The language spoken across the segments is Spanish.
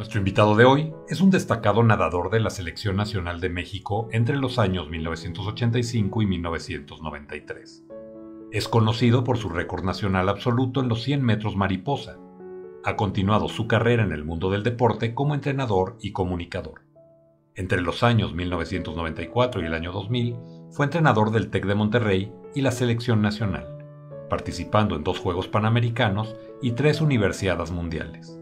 Nuestro invitado de hoy es un destacado nadador de la Selección Nacional de México entre los años 1985 y 1993. Es conocido por su récord nacional absoluto en los 100 metros mariposa. Ha continuado su carrera en el mundo del deporte como entrenador y comunicador. Entre los años 1994 y el año 2000 fue entrenador del TEC de Monterrey y la Selección Nacional, participando en dos Juegos Panamericanos y tres Universiadas Mundiales.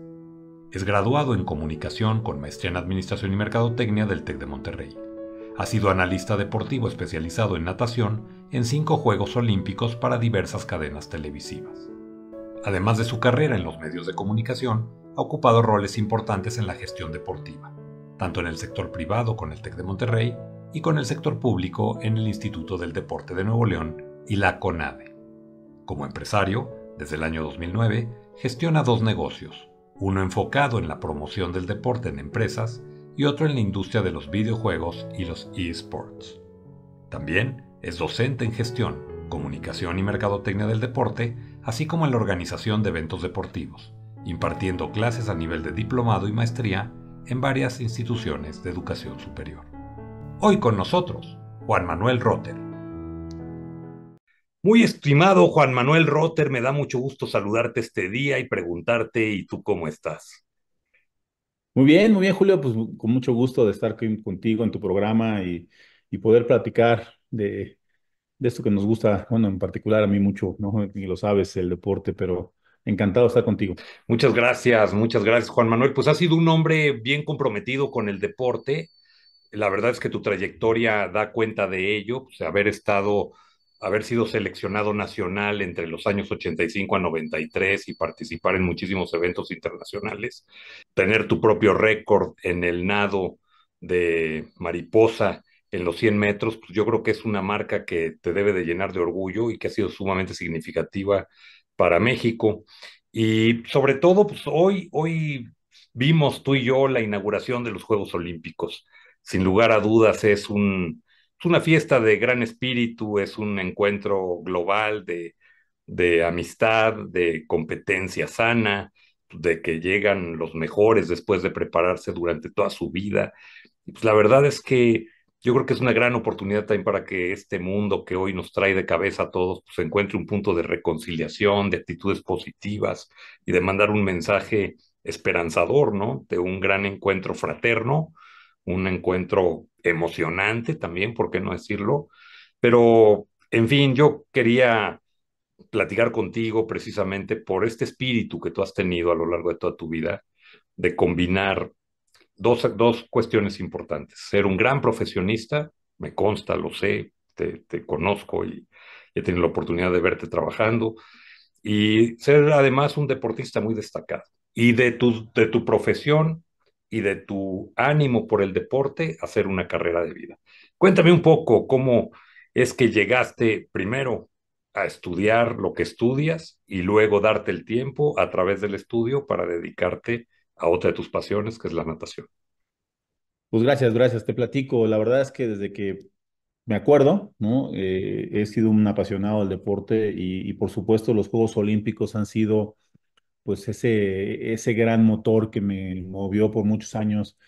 Es graduado en comunicación con maestría en administración y mercadotecnia del TEC de Monterrey. Ha sido analista deportivo especializado en natación en cinco Juegos Olímpicos para diversas cadenas televisivas. Además de su carrera en los medios de comunicación, ha ocupado roles importantes en la gestión deportiva, tanto en el sector privado con el TEC de Monterrey y con el sector público en el Instituto del Deporte de Nuevo León y la CONADE. Como empresario, desde el año 2009, gestiona dos negocios, uno enfocado en la promoción del deporte en empresas y otro en la industria de los videojuegos y los esports. También es docente en gestión, comunicación y mercadotecnia del deporte, así como en la organización de eventos deportivos, impartiendo clases a nivel de diplomado y maestría en varias instituciones de educación superior. Hoy con nosotros, Juan Manuel Rotter, muy estimado Juan Manuel Rotter, me da mucho gusto saludarte este día y preguntarte, ¿y tú cómo estás? Muy bien, muy bien, Julio, pues con mucho gusto de estar contigo en tu programa y, poder platicar de, de, esto que nos gusta, bueno, en particular a mí mucho, ¿no? Y lo sabes, el deporte, pero encantado de estar contigo. Muchas gracias, muchas gracias, Juan Manuel. Pues has sido un hombre bien comprometido con el deporte. La verdad es que tu trayectoria da cuenta de ello, pues, haber estado haber sido seleccionado nacional entre los años 85 a 93 y participar en muchísimos eventos internacionales, tener tu propio récord en el nado de mariposa en los 100 metros, pues yo creo que es una marca que te debe de llenar de orgullo y que ha sido sumamente significativa para México. Y sobre todo, pues hoy, hoy vimos tú y yo la inauguración de los Juegos Olímpicos. Sin lugar a dudas es un es una fiesta de gran espíritu, es un encuentro global de, amistad, de competencia sana, de que llegan los mejores después de prepararse durante toda su vida. Pues, la verdad es que yo creo que es una gran oportunidad también para que este mundo que hoy nos trae de cabeza a todos pues, encuentre un punto de reconciliación, de actitudes positivas y de mandar un mensaje esperanzador, ¿no? De un gran encuentro fraterno un encuentro emocionante también, ¿por qué no decirlo? Pero, en fin, yo quería platicar contigo precisamente por este espíritu que tú has tenido a lo largo de toda tu vida de combinar dos, dos cuestiones importantes. Ser un gran profesionista, me consta, lo sé, te, conozco y he tenido la oportunidad de verte trabajando, y ser además un deportista muy destacado. Y de tu, de tu profesión, y de tu ánimo por el deporte hacer una carrera de vida. Cuéntame un poco cómo es que llegaste primero a estudiar lo que estudias y luego darte el tiempo a través del estudio para dedicarte a otra de tus pasiones, que es la natación. Pues gracias, gracias. Te platico. La verdad es que desde que me acuerdo, ¿no? Eh, he sido un apasionado del deporte y por supuesto los Juegos Olímpicos han sido pues ese, ese gran motor que me movió por muchos años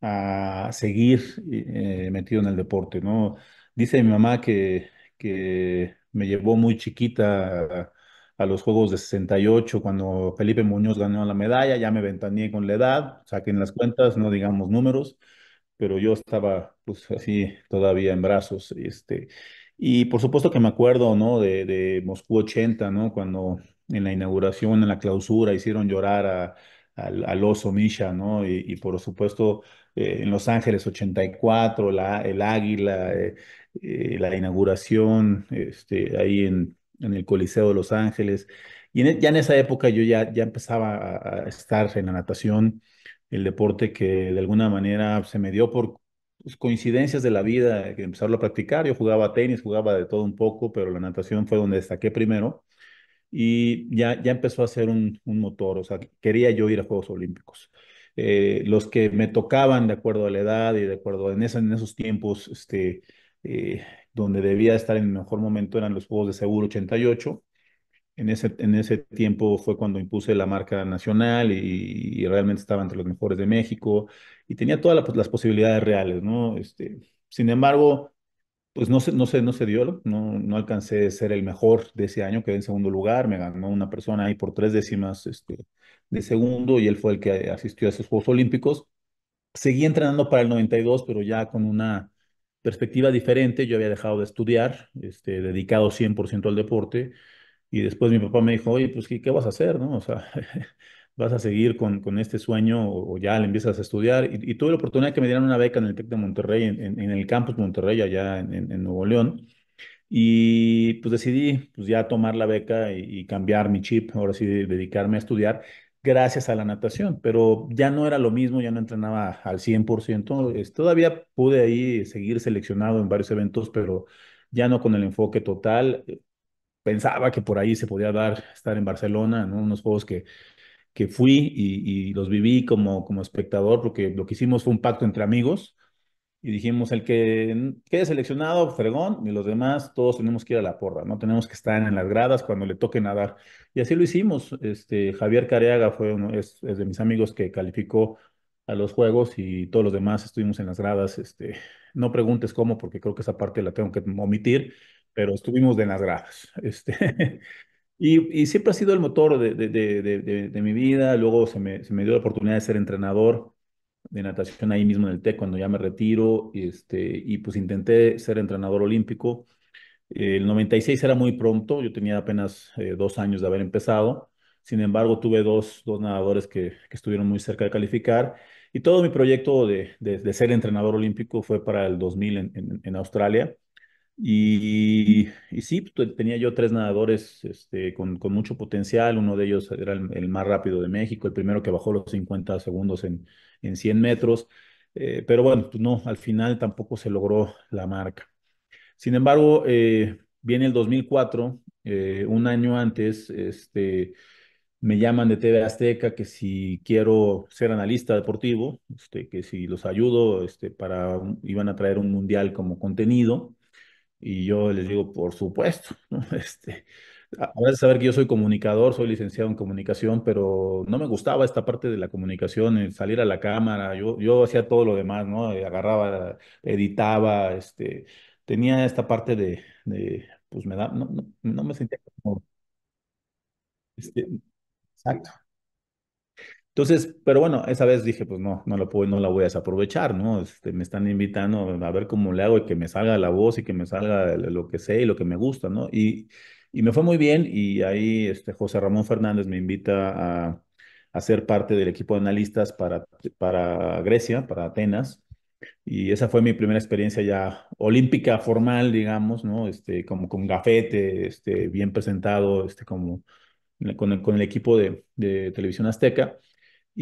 a seguir eh, metido en el deporte, ¿no? Dice mi mamá que, que me llevó muy chiquita a, los Juegos de 68 cuando Felipe Muñoz ganó la medalla, ya me ventaneé con la edad, saquen las cuentas, no digamos números, pero yo estaba pues así todavía en brazos, este... Y por supuesto que me acuerdo, ¿no? De, de Moscú 80, ¿no? Cuando en la inauguración, en la clausura, hicieron llorar a, al, oso Misha, ¿no? Y, por supuesto, eh, en Los Ángeles 84, la, el Águila, eh, eh, la inauguración, este, ahí en, en, el Coliseo de Los Ángeles. Y e, ya en esa época yo ya, ya empezaba a, estar en la natación, el deporte que de alguna manera se me dio por pues, coincidencias de la vida, empezarlo a practicar. Yo jugaba tenis, jugaba de todo un poco, pero la natación fue donde destaqué primero y ya, ya empezó a ser un, motor, o sea, quería yo ir a Juegos Olímpicos. Eh, los que me tocaban de acuerdo a la edad y de acuerdo en, en esos tiempos, este, eh, donde debía estar en el mejor momento eran los Juegos de Seguro 88. En ese, en ese tiempo fue cuando impuse la marca nacional y, realmente estaba entre los mejores de México y tenía todas las posibilidades reales, ¿no? Este, sin embargo, pues no se, no se, no se dio, no, no alcancé a ser el mejor de ese año, quedé en segundo lugar, me ganó una persona ahí por tres décimas este, de segundo y él fue el que asistió a esos Juegos Olímpicos. Seguí entrenando para el 92, pero ya con una perspectiva diferente, yo había dejado de estudiar, este, dedicado 100% al deporte, y después mi papá me dijo, oye, pues, ¿qué, qué vas a hacer? ¿No? O sea, vas a seguir con, con este sueño o, ya le empiezas a estudiar. Y, tuve la oportunidad que me dieran una beca en el TEC de Monterrey, en, en, el campus Monterrey, allá en, Nuevo León. Y pues decidí pues ya tomar la beca y, cambiar mi chip, ahora sí dedicarme a estudiar gracias a la natación, pero ya no era lo mismo, ya no entrenaba al 100%, todavía pude ahí seguir seleccionado en varios eventos, pero ya no con el enfoque total. Pensaba que por ahí se podía dar, estar en Barcelona, en unos juegos que, que fui y, los viví como, como espectador, porque lo que hicimos fue un pacto entre amigos y dijimos, el que quede seleccionado, fregón, y los demás, todos tenemos que ir a la porra, ¿no? Tenemos que estar en las gradas cuando le toque nadar. Y así lo hicimos. Este, Javier Careaga fue es, de mis amigos que calificó a los juegos y todos los demás estuvimos en las gradas. Este, no preguntes cómo, porque creo que esa parte la tengo que omitir, pero estuvimos de las gradas. Este, Y, siempre ha sido el motor de, mi vida. Luego se me, dio la oportunidad de ser entrenador de natación ahí mismo en el TEC cuando ya me retiro. y este, pues intenté ser entrenador olímpico. El 96 era muy pronto, yo tenía apenas eh, dos años de haber empezado. Sin embargo, tuve dos, nadadores que, estuvieron muy cerca de calificar. Y todo mi proyecto de, ser entrenador olímpico fue para el 2000 en Australia y, sí, pues, tenía yo tres nadadores este, con, mucho potencial. Uno de ellos era el, más rápido de México, el primero que bajó los 50 segundos en, 100 metros. Eh, pero bueno, pues, no, al final tampoco se logró la marca. Sin embargo, eh, viene el 2004, eh, un año antes, este, me llaman de TV Azteca que si quiero ser analista deportivo, este, que si los ayudo, para, iban a traer un mundial como contenido. Y yo les digo, por supuesto, ¿no? Este, a saber que yo soy comunicador, soy licenciado en comunicación, pero no me gustaba esta parte de la comunicación, salir a la cámara, yo, yo hacía todo lo demás, ¿no? Eh, agarraba, editaba, este, tenía esta parte de, pues me da, no, no, no me sentía como, este, exacto. Entonces, pero bueno, esa vez dije, pues no, no la, puedo, no la voy a desaprovechar, ¿no? Este, me están invitando a ver cómo le hago y que me salga la voz y que me salga lo que sé y lo que me gusta, ¿no? Y, y me fue muy bien y ahí este, José Ramón Fernández me invita a, ser parte del equipo de analistas para, para Grecia, para Atenas. Y esa fue mi primera experiencia ya olímpica formal, digamos, ¿no? Este, como con gafete, este, bien presentado, este, como con el, con el equipo de, de Televisión Azteca.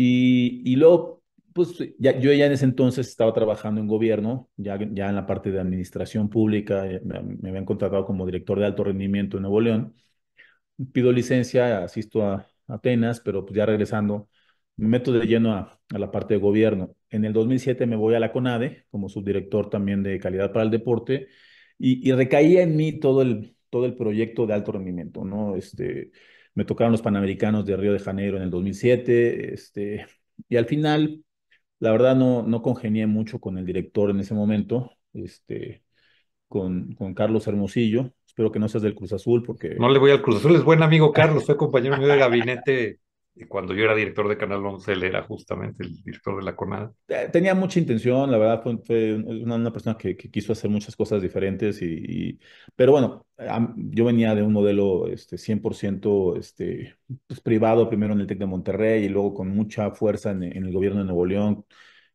Y, luego, pues yo ya en ese entonces estaba trabajando en gobierno, ya, ya en la parte de administración pública, eh, me, habían contratado como director de alto rendimiento en Nuevo León. Pido licencia, asisto a Atenas, pero pues ya regresando, me meto de lleno a, la parte de gobierno. En el 2007 me voy a la CONADE como subdirector también de calidad para el deporte y, recaía en mí todo el, todo el proyecto de alto rendimiento, ¿no? Este, me tocaron los Panamericanos de Río de Janeiro en el 2007, este, y al final, la verdad, no, no congenié mucho con el director en ese momento, este, con, con Carlos Hermosillo. Espero que no seas del Cruz Azul, porque... No le voy al Cruz Azul, es buen amigo Carlos, soy compañero mío de gabinete cuando yo era director de Canal 11, él era justamente el director de la CONAD. Eh, tenía mucha intención, la verdad, fue, una, persona que, quiso hacer muchas cosas diferentes, y, pero bueno, yo venía de un modelo este, 100% este, pues, privado, primero en el TEC de Monterrey y luego con mucha fuerza en, el gobierno de Nuevo León,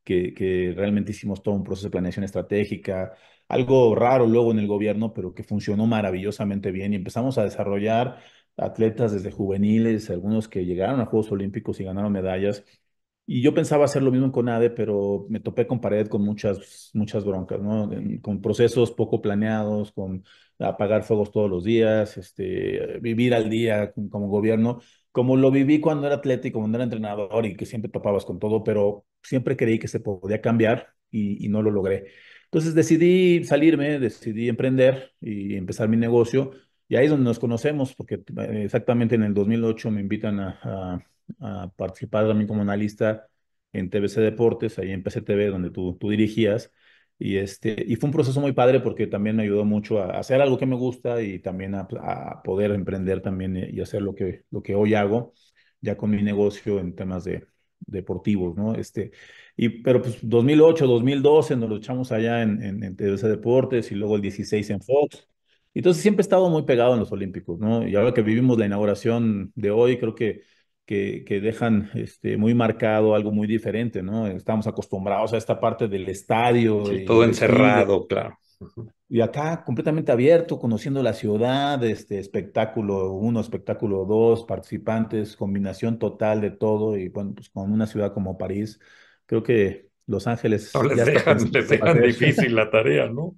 que, que realmente hicimos todo un proceso de planeación estratégica, algo raro luego en el gobierno, pero que funcionó maravillosamente bien y empezamos a desarrollar atletas desde juveniles, algunos que llegaron a Juegos Olímpicos y ganaron medallas. Y yo pensaba hacer lo mismo con CONADE, pero me topé con pared con muchas, muchas broncas, ¿no? Con procesos poco planeados, con apagar fuegos todos los días, este, vivir al día como gobierno, como lo viví cuando era atleta cuando era entrenador y que siempre topabas con todo, pero siempre creí que se podía cambiar y no lo logré. Entonces decidí salirme, decidí emprender y empezar mi negocio y ahí es donde nos conocemos, porque eh, exactamente en el 2008 me invitan a, a participar también como analista en TVc Deportes, ahí en PCTV, donde tú, tú dirigías. Y, este, y fue un proceso muy padre porque también me ayudó mucho a hacer algo que me gusta y también a, poder emprender también eh, y hacer lo que, lo que hoy hago, ya con mi negocio en temas de deportivos, ¿no? Este, y, pero pues 2008, 2012 nos lo echamos allá en, en, en Deportes y luego el 16 en Fox entonces siempre he estado muy pegado en los Olímpicos, ¿no? Y ahora que vivimos la inauguración de hoy, creo que, que, que dejan este, muy marcado algo muy diferente, ¿no? Estamos acostumbrados a esta parte del estadio. y, todo encerrado, claro. Y acá completamente abierto, conociendo la ciudad, este espectáculo uno, espectáculo dos, participantes, combinación total de todo y bueno, pues con una ciudad como París, creo que Los Ángeles... No les dejan difícil la tarea, ¿no?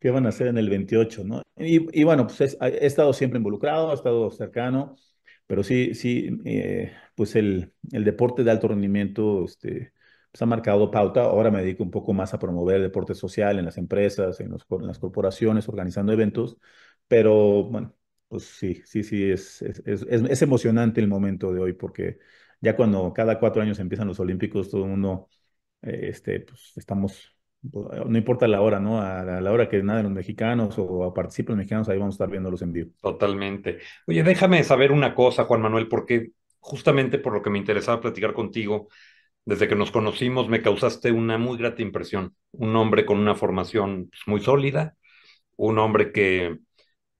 qué van a hacer en el 28, ¿no? Y, bueno, pues he estado siempre involucrado, he estado cercano, pero sí, sí, eh, pues el, el, deporte de alto rendimiento este, pues ha marcado pauta. Ahora me dedico un poco más a promover el deporte social en las empresas, en, las corporaciones, organizando eventos, pero bueno, pues sí, sí, sí, es, es, es, es emocionante el momento de hoy porque ya cuando cada cuatro años empiezan los Olímpicos, todo el mundo... Eh, este, pues estamos pues, eh, no importa la hora, ¿no? A, la hora que naden los mexicanos o participen los mexicanos, ahí vamos a estar viéndolos en vivo. Totalmente. Oye, déjame saber una cosa, Juan Manuel, porque justamente por lo que me interesaba platicar contigo, desde que nos conocimos me causaste una muy grata impresión. Un hombre con una formación pues, muy sólida, un hombre que,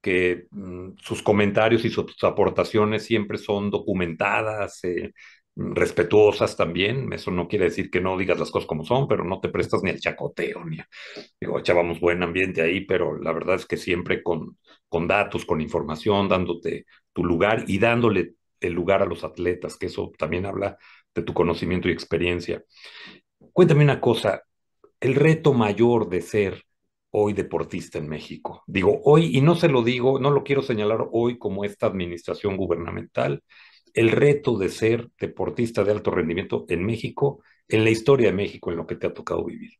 que mm, sus comentarios y sus aportaciones siempre son documentadas, eh, respetuosas también, eso no quiere decir que no digas las cosas como son, pero no te prestas ni el chacoteo, ni a, digo, echábamos buen ambiente ahí, pero la verdad es que siempre con, con datos, con información, dándote tu lugar y dándole el lugar a los atletas, que eso también habla de tu conocimiento y experiencia. Cuéntame una cosa, el reto mayor de ser hoy deportista en México. Digo hoy, y no se lo digo, no lo quiero señalar hoy como esta administración gubernamental, el reto de ser deportista de alto rendimiento en México, en la historia de México, en lo que te ha tocado vivir?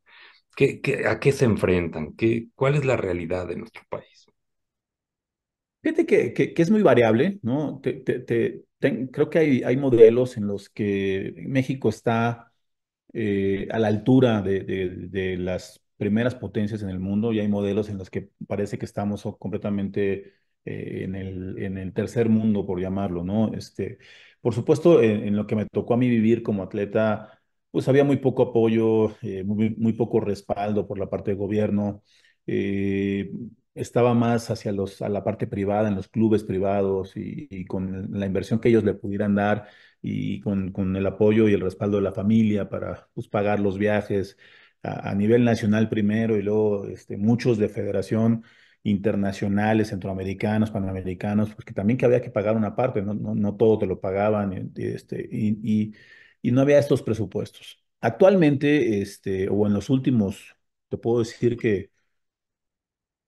¿Qué, a qué se enfrentan? ¿Qué, ¿Cuál es la realidad de nuestro país? Fíjate que, que, es muy variable, ¿no? Te, creo que hay, hay modelos en los que México está eh, a la altura de, de las primeras potencias en el mundo y hay modelos en los que parece que estamos completamente eh, en, el, tercer mundo, por llamarlo, ¿no? Este, por supuesto, en, lo que me tocó a mí vivir como atleta, pues había muy poco apoyo, eh, muy, poco respaldo por la parte del gobierno. Eh, estaba más hacia los, a la parte privada, en los clubes privados y, con la inversión que ellos le pudieran dar y con, el apoyo y el respaldo de la familia para pues, pagar los viajes a, a nivel nacional primero y luego este, muchos de federación internacionales, centroamericanos, panamericanos, porque pues, también que había que pagar una parte, no, no, no todo te lo pagaban eh, y, este, y, y, no había estos presupuestos. Actualmente, este, o en los últimos, te puedo decir que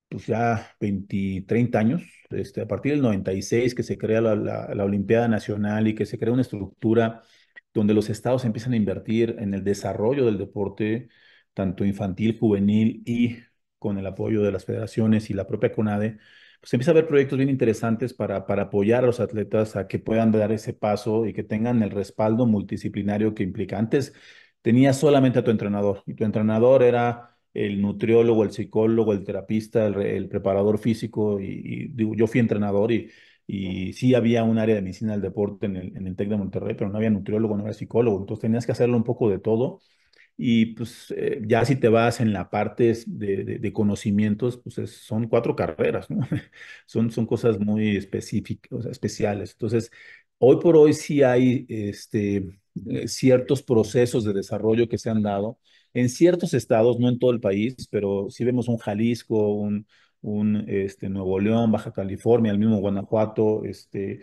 pues ya 20, 30 años, este, a partir del 96 que se crea la, la Olimpiada Nacional y que se crea una estructura donde los estados empiezan a invertir en el desarrollo del deporte, tanto infantil, juvenil y con el apoyo de las federaciones y la propia CONADE, pues empieza a haber proyectos bien interesantes para, para apoyar a los atletas a que puedan dar ese paso y que tengan el respaldo multidisciplinario que implica. Antes tenías solamente a tu entrenador y tu entrenador era el nutriólogo, el psicólogo, el terapista, el, preparador físico y, yo fui entrenador y, y sí había un área de medicina del deporte en el, en el TEC de Monterrey, pero no había nutriólogo, no había psicólogo, entonces tenías que hacerlo un poco de todo y pues eh, ya si te vas en la parte de, conocimientos, pues son cuatro carreras, ¿no? son, son cosas muy específicas, especiales. Entonces, hoy por hoy sí hay este, eh, ciertos procesos de desarrollo que se han dado en ciertos estados, no en todo el país, pero sí vemos un Jalisco, un, un este, Nuevo León, Baja California, el mismo Guanajuato, este,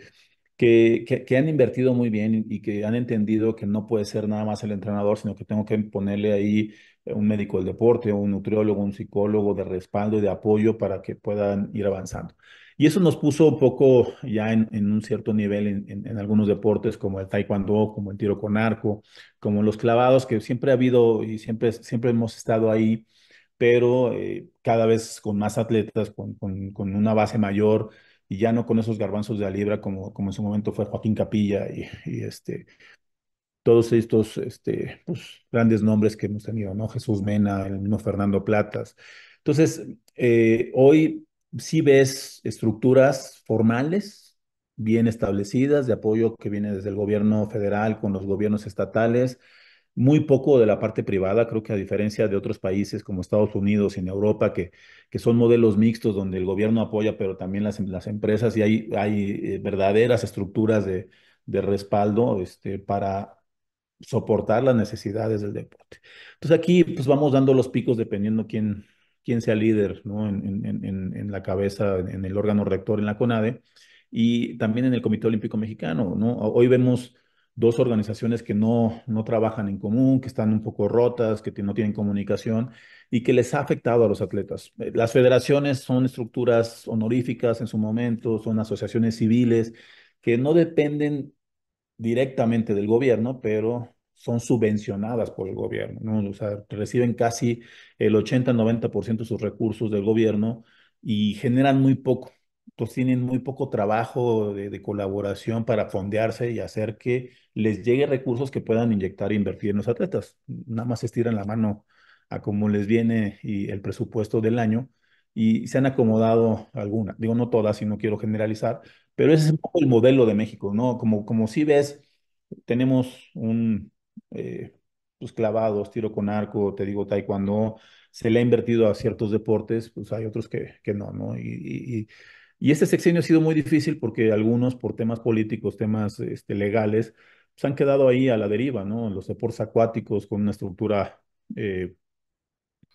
que, han invertido muy bien y que han entendido que no puede ser nada más el entrenador, sino que tengo que ponerle ahí un médico del deporte, un nutriólogo, un psicólogo de respaldo y de apoyo para que puedan ir avanzando. Y eso nos puso un poco ya en, un cierto nivel en, algunos deportes como el taekwondo, como el tiro con arco, como los clavados, que siempre ha habido y siempre, siempre hemos estado ahí, pero eh, cada vez con más atletas, con una base mayor, y ya no con esos garbanzos de la libra como, como en su momento fue Joaquín Capilla y, este, todos estos este, pues, grandes nombres que hemos tenido, ¿no? Jesús Mena, el mismo Fernando Platas. Entonces, eh, hoy sí ves estructuras formales bien establecidas de apoyo que viene desde el gobierno federal con los gobiernos estatales, muy poco de la parte privada, creo que a diferencia de otros países como Estados Unidos, y en Europa, que, que son modelos mixtos donde el gobierno apoya, pero también las, empresas y hay, hay eh, verdaderas estructuras de, de respaldo este, para soportar las necesidades del deporte. Entonces aquí pues vamos dando los picos dependiendo quién, quién sea líder ¿no? en, en, en la cabeza, en el órgano rector, en la CONADE y también en el Comité Olímpico Mexicano. ¿no? Hoy vemos dos organizaciones que no, no trabajan en común, que están un poco rotas, que no tienen comunicación y que les ha afectado a los atletas. Eh, las federaciones son estructuras honoríficas en su momento, son asociaciones civiles que no dependen directamente del gobierno, pero son subvencionadas por el gobierno, ¿no? reciben casi el 80-90% de sus recursos del gobierno y generan muy poco tienen muy poco trabajo de, colaboración para fondearse y hacer que les llegue recursos que puedan inyectar e invertir en los atletas. Nada más estiran la mano a cómo les viene y el presupuesto del año y se han acomodado algunas, digo no todas si no quiero generalizar, pero ese es un poco el modelo de México, ¿no? Como, como si ves, tenemos un, eh, pues clavados, tiro con arco, te digo taekwondo, se le ha invertido a ciertos deportes, pues hay otros que, que no, ¿no? y y este sexenio ha sido muy difícil porque algunos, por temas políticos, temas este, legales, se pues, han quedado ahí a la deriva, ¿no? Los deportes acuáticos con una estructura, eh,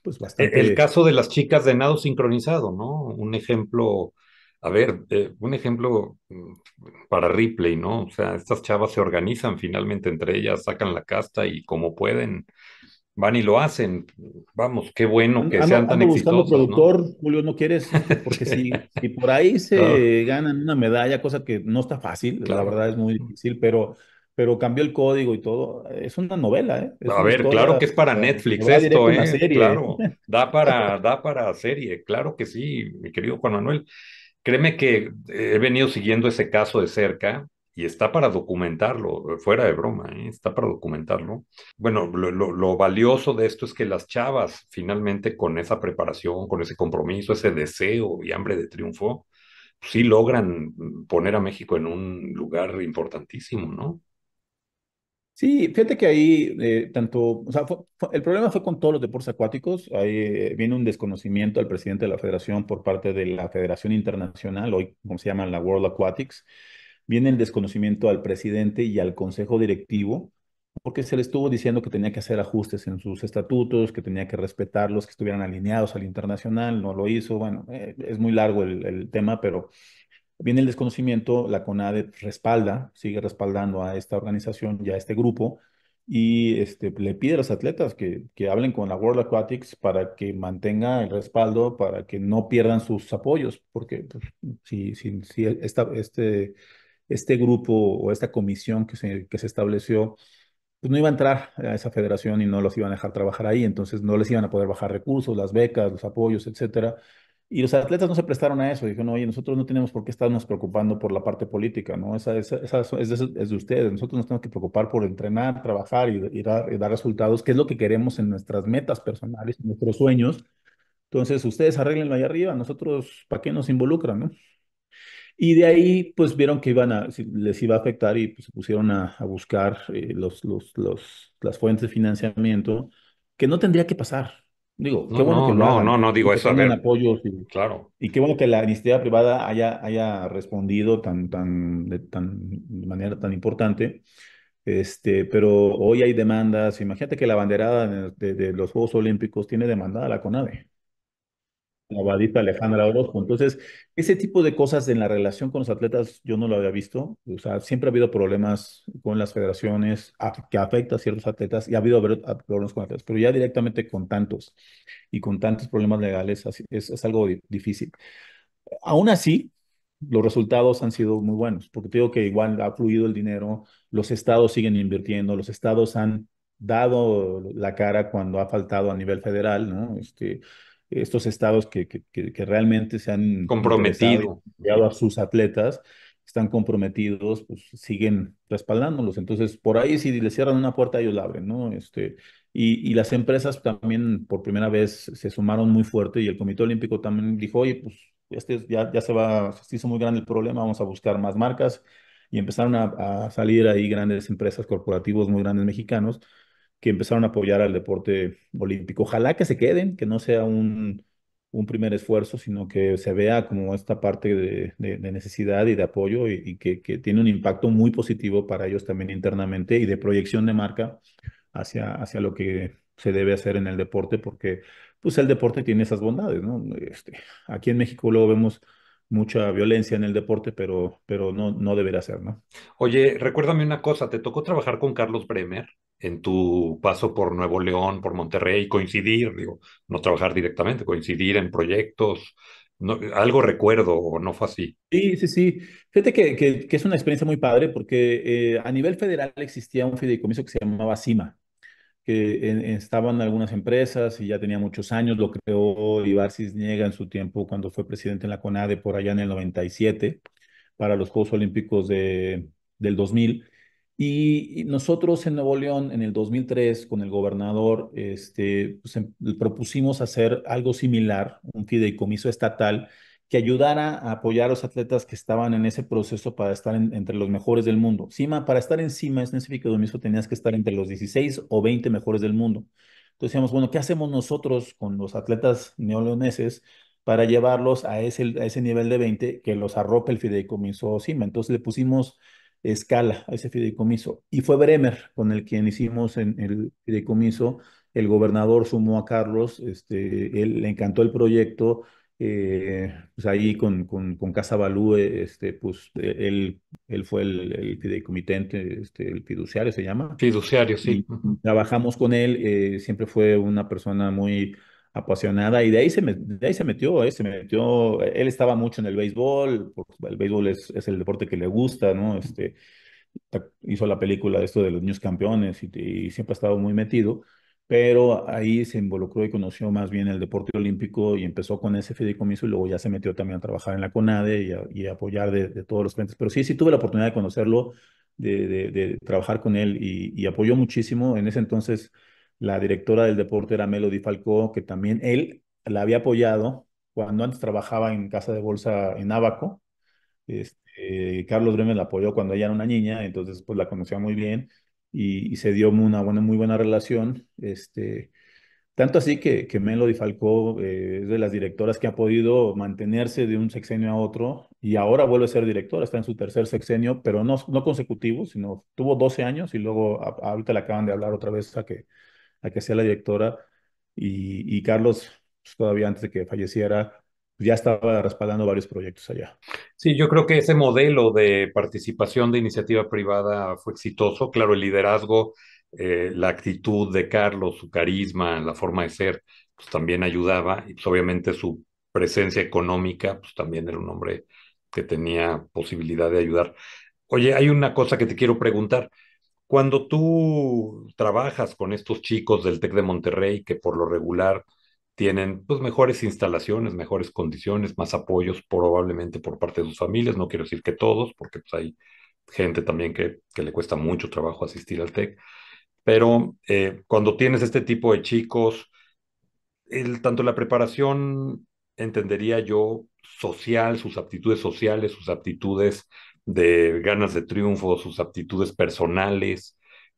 pues e, bastante. El caso de las chicas de nado sincronizado, ¿no? Un ejemplo, a ver, eh, un ejemplo mm, para Ripley, ¿no? O sea, estas chavas se organizan finalmente entre ellas, sacan la casta y como pueden van y lo hacen. Vamos, qué bueno que sean tan buscando productor, Julio, ¿no quieres? Porque si, por ahí se ganan una medalla, cosa que no está fácil, la verdad es muy difícil, pero, pero cambió el código y todo. Es una novela, ¿eh? a ver, claro que es para Netflix esto, ¿eh? Claro, da para, da para serie, claro que sí, mi querido Juan Manuel. Créeme que he venido siguiendo ese caso de cerca y está para documentarlo, eh, fuera de broma, ¿eh? está para documentarlo. Bueno, lo, lo, valioso de esto es que las chavas finalmente con esa preparación, con ese compromiso, ese deseo y hambre de triunfo, pues sí logran mm, poner a México en un lugar importantísimo, ¿no? Sí, fíjate que ahí eh, tanto, o sea, el problema fue con todos los deportes acuáticos, ahí viene un desconocimiento al presidente de la federación por parte de la Federación Internacional, hoy como se llama la World Aquatics, viene el desconocimiento al presidente y al consejo directivo, porque se le estuvo diciendo que tenía que hacer ajustes en sus estatutos, que tenía que respetarlos, que estuvieran alineados al internacional, no lo hizo, bueno, eh, es muy largo el, tema, pero viene el desconocimiento, la CONADE respalda, sigue respaldando a esta organización y a este grupo, y este, le pide a los atletas que, que hablen con la World Aquatics para que mantenga el respaldo, para que no pierdan sus apoyos, porque pues, si, si, si esta, este este grupo o esta comisión que se, que se estableció, pues no iba a entrar a esa federación y no los iban a dejar trabajar ahí, entonces no les iban a poder bajar recursos, las becas, los apoyos, etcétera. Y los atletas no se prestaron a eso, dijeron, oye, nosotros no tenemos por qué estarnos preocupando por la parte política, ¿no? Esa, es, de, ustedes, nosotros nos tenemos que preocupar por entrenar, trabajar y, dar, resultados, que es lo que queremos en nuestras metas personales, en nuestros sueños. Entonces, ustedes arreglenlo ahí arriba, nosotros, ¿para qué nos involucran, no? Y de ahí, pues vieron que iban a, les iba a afectar y pues, se pusieron a, buscar eh, los, los, los, las fuentes de financiamiento, que no tendría que pasar. Digo, no, qué bueno no, que no, no, no, digo eso. y, claro. Y qué bueno que la iniciativa privada haya, haya respondido tan, tan, de, tan, manera tan importante. Este, pero hoy hay demandas. Imagínate que la banderada de, de los Juegos Olímpicos tiene demandada la CONADE abadita Alejandra Orozco. Entonces, ese tipo de cosas en la relación con los atletas yo no lo había visto. O sea, siempre ha habido problemas con las federaciones que afecta a ciertos atletas y ha habido ah, problemas con atletas, pero ya directamente con tantos y con tantos problemas legales es, algo difícil. Aún así, los resultados han sido muy buenos, porque te digo que igual ha fluido el dinero, los estados siguen invirtiendo, los estados han dado la cara cuando ha faltado a nivel federal, ¿no? Este, estos estados que, que, realmente se han comprometido a sus atletas, están comprometidos, pues siguen respaldándolos. Entonces, por ahí si le cierran una puerta, ellos la abren, ¿no? Este, y, las empresas también por primera vez se sumaron muy fuerte y el Comité Olímpico también dijo, oye, pues este ya, ya se va, se hizo muy grande el problema, vamos a buscar más marcas. Y empezaron a, salir ahí grandes empresas, corporativos muy grandes mexicanos, que empezaron a apoyar al deporte olímpico. Ojalá que se queden, que no sea un, un primer esfuerzo, sino que se vea como esta parte de, de, necesidad y de apoyo y, que, que, tiene un impacto muy positivo para ellos también internamente y de proyección de marca hacia, hacia lo que se debe hacer en el deporte, porque pues el deporte tiene esas bondades, ¿no? Este, aquí en México luego vemos mucha violencia en el deporte, pero, pero no, no deberá ser, ¿no? Oye, recuérdame una cosa, ¿te tocó trabajar con Carlos Bremer? en tu paso por Nuevo León, por Monterrey, coincidir, digo, no trabajar directamente, coincidir en proyectos. algo recuerdo o no fue así. Sí, sí, sí. Fíjate que, es una experiencia muy padre porque eh, a nivel federal existía un fideicomiso que se llamaba CIMA, que estaban algunas empresas y ya tenía muchos años, lo creó Ibarzis Niega en su tiempo cuando fue presidente en la CONADE por allá en el 97 para los Juegos Olímpicos de, del 2000 y nosotros en Nuevo León, en el 2003, con el gobernador, este, pues, em, propusimos hacer algo similar, un fideicomiso estatal que ayudara a apoyar a los atletas que estaban en ese proceso para estar entre los mejores del mundo. Cima, para estar encima, es ese mismo tenías que estar entre los 16 o 20 mejores del mundo. Entonces decíamos, bueno, ¿qué hacemos nosotros con los atletas neoleoneses para llevarlos a ese, a ese nivel de 20 que los arrope el fideicomiso CIMA? Entonces le pusimos escala a ese fideicomiso. Y fue Bremer con el quien hicimos el fideicomiso. El gobernador sumó a Carlos, este, él le encantó el proyecto. Eh, pues ahí con, con, Casa Balú, eh, este, pues eh, él, él fue el, fideicomitente, este, el fiduciario se llama. Fiduciario, sí. trabajamos con él, siempre fue una persona muy apasionada y de ahí se, de ahí se metió, eh, se metió, él estaba mucho en el béisbol, el béisbol es, es, el deporte que le gusta, ¿no? Este, hizo la película de esto de los niños campeones y, siempre ha estado muy metido, pero ahí se involucró y conoció más bien el deporte olímpico y empezó con ese fideicomiso y luego ya se metió también a trabajar en la CONADE y a, apoyar de, todos los frentes, pero sí, sí tuve la oportunidad de conocerlo, de, de, trabajar con él y, y apoyó muchísimo en ese entonces la directora del deporte era Melody Falcó, que también él la había apoyado cuando antes trabajaba en Casa de Bolsa en Abaco. Este, Carlos Bremen la apoyó cuando ella era una niña, entonces pues la conocía muy bien y, se dio una buena, muy buena relación. Este, tanto así que, que Melody Falcó eh, es de las directoras que ha podido mantenerse de un sexenio a otro y ahora vuelve a ser directora, está en su tercer sexenio, pero no, no consecutivo, sino tuvo 12 años y luego ahorita le acaban de hablar otra vez a que a que sea la directora, y, Carlos, pues, todavía antes de que falleciera, ya estaba respaldando varios proyectos allá. Sí, yo creo que ese modelo de participación de iniciativa privada fue exitoso. Claro, el liderazgo, eh, la actitud de Carlos, su carisma, la forma de ser, pues también ayudaba. Y pues, obviamente su presencia económica, pues también era un hombre que tenía posibilidad de ayudar. Oye, hay una cosa que te quiero preguntar. Cuando tú trabajas con estos chicos del TEC de Monterrey, que por lo regular tienen pues, mejores instalaciones, mejores condiciones, más apoyos probablemente por parte de sus familias, no quiero decir que todos, porque pues, hay gente también que, le cuesta mucho trabajo asistir al TEC, pero eh, cuando tienes este tipo de chicos, el, tanto la preparación, entendería yo, social, sus aptitudes sociales, sus aptitudes de ganas de triunfo, sus aptitudes personales,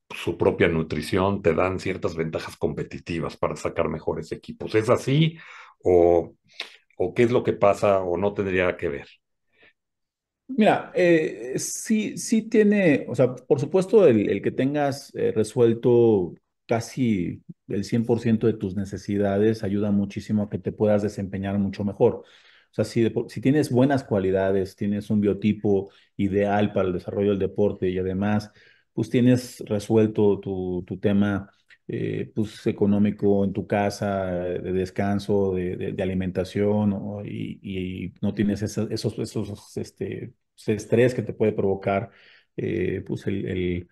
su propia nutrición, te dan ciertas ventajas competitivas para sacar mejores equipos. ¿Es así o, o qué es lo que pasa o no tendría que ver? Mira, eh, sí, sí tiene, o sea, por supuesto el, que tengas eh, resuelto casi el 100% de tus necesidades ayuda muchísimo a que te puedas desempeñar mucho mejor. O sea, si, tienes buenas cualidades, tienes un biotipo ideal para el desarrollo del deporte y además, pues tienes resuelto tu, tema eh, pues, económico en tu casa, eh, de descanso, de, alimentación, Y, no tienes esos, esos este, estrés que te puede provocar eh, pues el,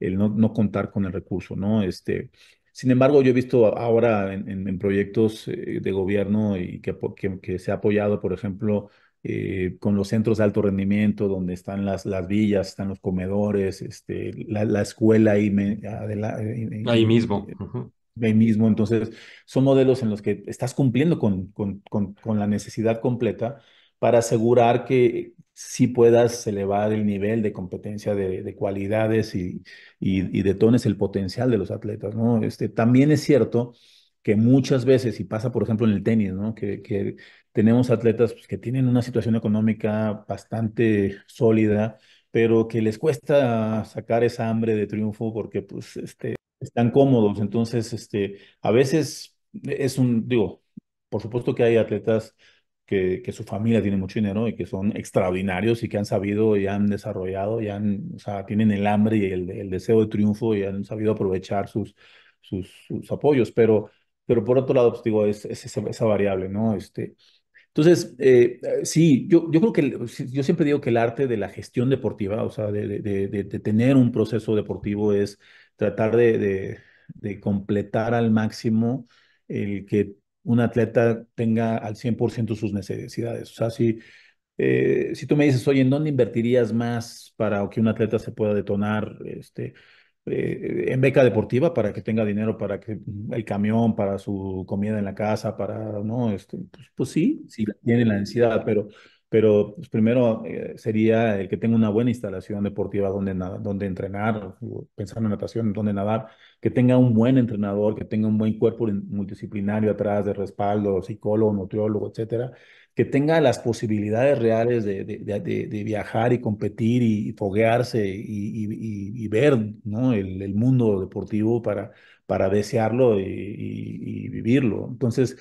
el, no, no, contar con el recurso, ¿no? Este, sin embargo, yo he visto ahora en, proyectos eh, de gobierno y que, se ha apoyado, por ejemplo, eh, con los centros de alto rendimiento, donde están las, villas, están los comedores, este, la, escuela ahí, eh, mismo. Ahí mismo. Entonces, son modelos en los que estás cumpliendo con, con, con la necesidad completa para asegurar que sí puedas elevar el nivel de competencia, de, cualidades y, y, y, detones el potencial de los atletas, ¿no? Este, también es cierto que muchas veces, y pasa por ejemplo en el tenis, ¿no? Que, tenemos atletas pues, que tienen una situación económica bastante sólida, pero que les cuesta sacar esa hambre de triunfo porque pues este, están cómodos. Entonces, este, a veces es un, digo, por supuesto que hay atletas que, su familia tiene mucho dinero y que son extraordinarios y que han sabido y han desarrollado y han, o sea, tienen el hambre y el, deseo de triunfo y han sabido aprovechar sus, sus, apoyos, pero, pero por otro lado, pues, digo, es, esa, variable, ¿no? Este, entonces, eh, eh, sí, yo, yo creo que, yo siempre digo que el arte de la gestión deportiva, o sea, de, de, de tener un proceso deportivo es tratar de completar al máximo el que un atleta tenga al 100% sus necesidades. O sea, si, eh, si tú me dices, oye, ¿en dónde invertirías más para que un atleta se pueda detonar este, eh, en beca deportiva para que tenga dinero para que mm, el camión, para su comida en la casa, para, ¿no? Este, pues, pues sí, sí, tiene la necesidad, pero pero pues, primero eh, sería el que tenga una buena instalación deportiva donde, donde entrenar, pensar en natación, donde nadar, que tenga un buen entrenador, que tenga un buen cuerpo multidisciplinario atrás de respaldo, psicólogo, nutriólogo, etcétera, que tenga las posibilidades reales de, de, viajar y competir y, foguearse y, ver ¿no? el, mundo deportivo para, para desearlo y vivirlo. Entonces,